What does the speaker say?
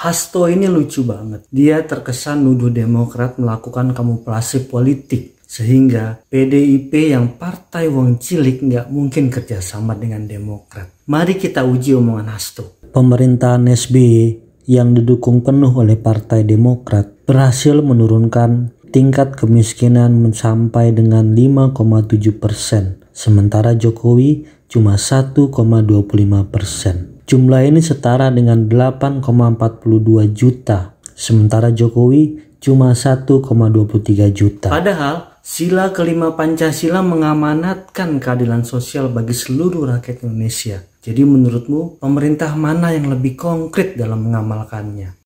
Hasto ini lucu banget. Dia terkesan nuduh Demokrat melakukan kamuflase politik. Sehingga PDIP yang partai wong cilik nggak mungkin kerjasama dengan Demokrat. Mari kita uji omongan Hasto. Pemerintahan SBY yang didukung penuh oleh Partai Demokrat berhasil menurunkan tingkat kemiskinan mencapai dengan 5,7 persen sementara Jokowi cuma 1,25 persen. Jumlah ini setara dengan 8,42 juta, sementara Jokowi cuma 1,23 juta. Padahal sila kelima Pancasila mengamanatkan keadilan sosial bagi seluruh rakyat Indonesia. Jadi menurutmu pemerintah mana yang lebih konkret dalam mengamalkannya?